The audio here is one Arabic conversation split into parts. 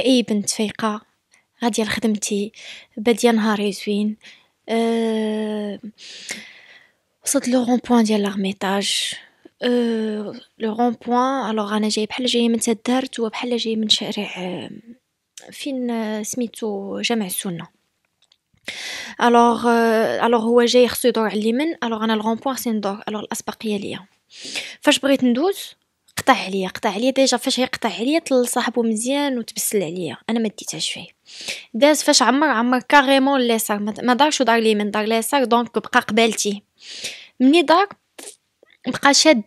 كأي بنت فيقة غادية لخدمتي بادية نهاري زوين، أه، وصلت لو بوان ديال لارميطاج، أه، لو بوان الوغ انا جاي بحال جاية من تدارت وهو بحالا جاي من شارع أه، فين سميتو جامع السنة، الوغ الوغ هو جاي خصو يدور على اليمن الوغ انا بوان خصني ندور الوغ الاسبقية ليا، فاش بغيت ندوز قطع عليا قطع عليا ديجا فاش يقطع عليا طل صاحبو مزيان وتبسل عليا انا ما ديتهاش فيه داز فاش عمر عمر كاريمون ليسار ما دارش دار لي من دار ليسار دونك بقى قبالتي مني دار بقى شاد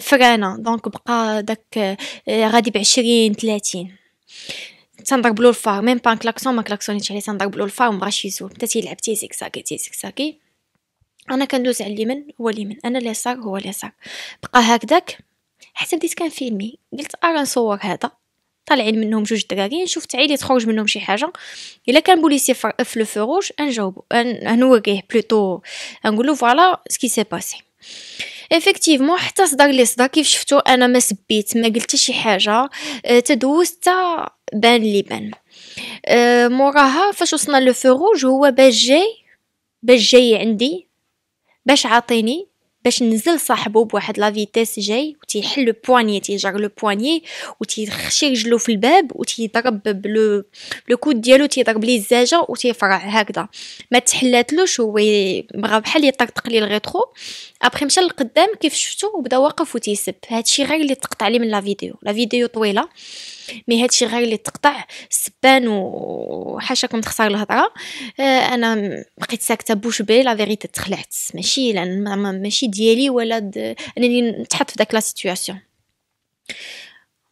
فرانه دونك بقى داك آه، غادي بعشرين ثلاثين تنضرب له الفار ميم بان كلاكسون ما كلاكسونيتش عليه تنضرب له الفار ومبغاش يزول بدا تيلعب تيزيكساكي تيزيكساكي انا كندوز على اليمن هو اليمن انا اليسار هو اليسار بقى هكداك حتى بديت كنفيلمي قلت ارا نصور هذا طالعين منهم جوج دراري نشوف تعيلي تخرج منهم شي حاجه الا كان بوليسي في لو فوروج نجاوبو نوريه بلوتو نقول له فوالا سكي سي باسي افكتيفمون حتى صدر لي صدر كيف شفتو انا ما سبيت ما قلت شي حاجه أه، تدوزت تا بان لي بان أه، موراها فاش وصلنا لو فروج هو باش جاي باش جاي عندي باش عاطيني باش نزل صاحبو بواحد لا فيتيس جاي وتيحل لو بواني تيجر لو بواني وتيخشي رجلو في الباب وتيضرب بلو لو كود ديالو تيضرب ليه الزاجه وتيفرع هكذا ما تحلاتلوش هو بغا بحال يطقطق ليه الغيترو ابخي مشى للقدام كيف شفتو وبدا واقف وتيسب هادشي غير اللي تقطع لي من لا فيديو لا فيديو طويله مي هادشي غير اللي تقطع سبان وحاشاكم تخسر الهضره آه، انا بقيت ساكته بوش بي لا فيريتي تخلعت ماشي لان ماشي ديالي ولا د... انني نتحط في داك لا سيتوياسيون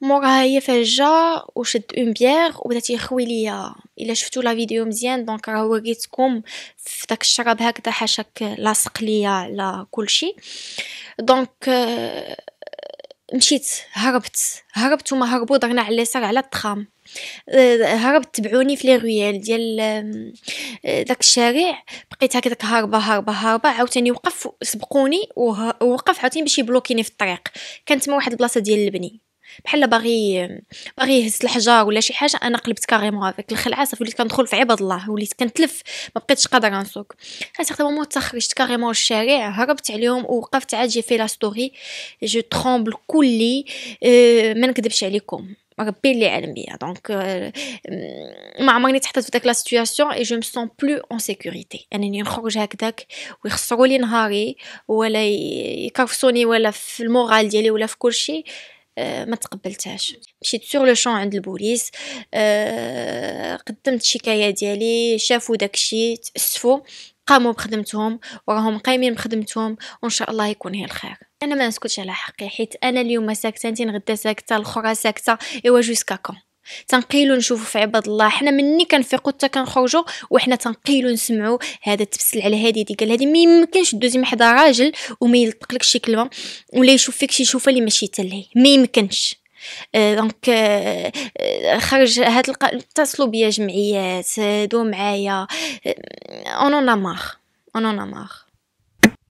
موراها هي فاش جا وشد اون بيير وبدات يخوي ليا الا شفتوا لا فيديو مزيان دونك راه وريتكم في داك الشراب هكذا حاشاك لاصق ليا على كلشي دونك مشيت هربت هربت وما هربوا درنا على اليسار على التخام آه، هربت تبعوني في لي رويال ديال آه، داك الشارع بقيت هكذاك هاربه هاربه هاربه عاوتاني وقف سبقوني ووقف عاوتاني باش يبلوكيني في الطريق كانت تما واحد البلاصه ديال البني بحال باغي باغي يهز الحجار ولا شي حاجه انا قلبت كاريمون هذاك الخلعه صافي وليت كندخل في عباد الله وليت كنتلف ما بقيتش قادره نسوق حتى مو تخرجت كاريمون الشارع هربت عليهم ووقفت عاد جي في لا ستوري جو ترومبل كلي أه ما نكذبش عليكم ربي اللي عالم بيا دونك آه، ما عمرني تحطيت في داك لا سيتوياسيون اي جو مسون بلو اون سيكوريتي انني نخرج هكذاك ويخسروا لي نهاري ولا يكرفسوني ولا في المورال ديالي ولا في كل شيء آه، ما تقبلتهاش مشيت سور لو شون عند البوليس آه، قدمت الشكايه ديالي شافوا داكشي تاسفوا قاموا بخدمتهم وراهم قايمين بخدمتهم وان شاء الله يكون هي الخير انا ما نسكتش على حقي حيت انا اليوم ساكته انت غدا ساكته الاخرى ساكته ايوا جوسكا كون تنقيلو نشوفو في عباد الله حنا مني كنفيقو حتى كنخرجو وحنا تنقيلو نسمعو هذا تبسل على هادي دي قال هادي ميمكنش دوزي محدا راجل وما يلطقلك شي كلمه ولا يشوف فيك شي شوفه اللي ماشي حتى ليه ميمكنش آه، دونك آه، آه، خرج هاد اتصلوا بيا جمعيات دو معايا اون اون مار اون اون مار